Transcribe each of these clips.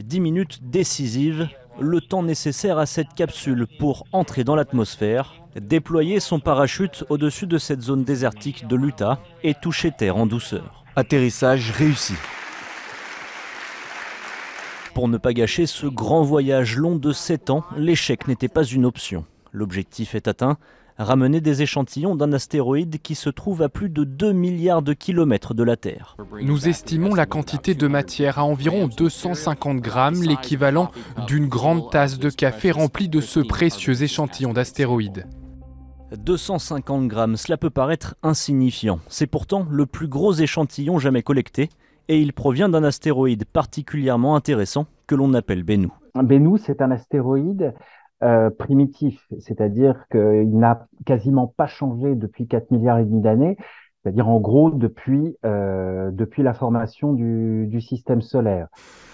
10 minutes décisives, le temps nécessaire à cette capsule pour entrer dans l'atmosphère, déployer son parachute au-dessus de cette zone désertique de l'Utah et toucher terre en douceur. Atterrissage réussi. Pour ne pas gâcher ce grand voyage long de 7 ans, l'échec n'était pas une option. L'objectif est atteint, ramener des échantillons d'un astéroïde qui se trouve à plus de 2 milliards de kilomètres de la Terre. Nous estimons la quantité de matière à environ 250 grammes, l'équivalent d'une grande tasse de café remplie de ce précieux échantillon d'astéroïde. 250 grammes, cela peut paraître insignifiant. C'est pourtant le plus gros échantillon jamais collecté et il provient d'un astéroïde particulièrement intéressant que l'on appelle Bennu. Bennu, c'est un astéroïde euh, primitif, c'est-à-dire qu'il n'a quasiment pas changé depuis 4 milliards et demi d'années, c'est-à-dire en gros depuis, euh, depuis la formation du, du système solaire.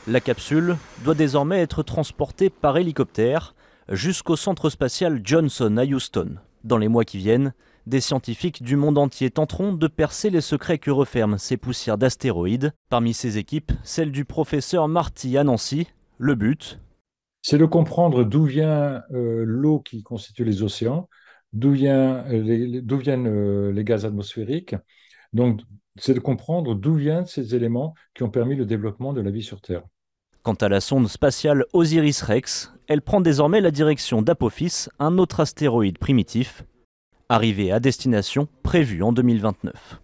La capsule doit désormais être transportée par hélicoptère jusqu'au centre spatial Johnson à Houston. Dans les mois qui viennent, des scientifiques du monde entier tenteront de percer les secrets que referment ces poussières d'astéroïdes. Parmi ces équipes, celle du professeur Marty à Nancy. Le but c'est de comprendre d'où vient euh, l'eau qui constitue les océans, d'où euh, viennent euh, les gaz atmosphériques. Donc, c'est de comprendre d'où viennent ces éléments qui ont permis le développement de la vie sur Terre. Quant à la sonde spatiale Osiris-Rex, elle prend désormais la direction d'Apophis, un autre astéroïde primitif, arrivé à destination prévue en 2029.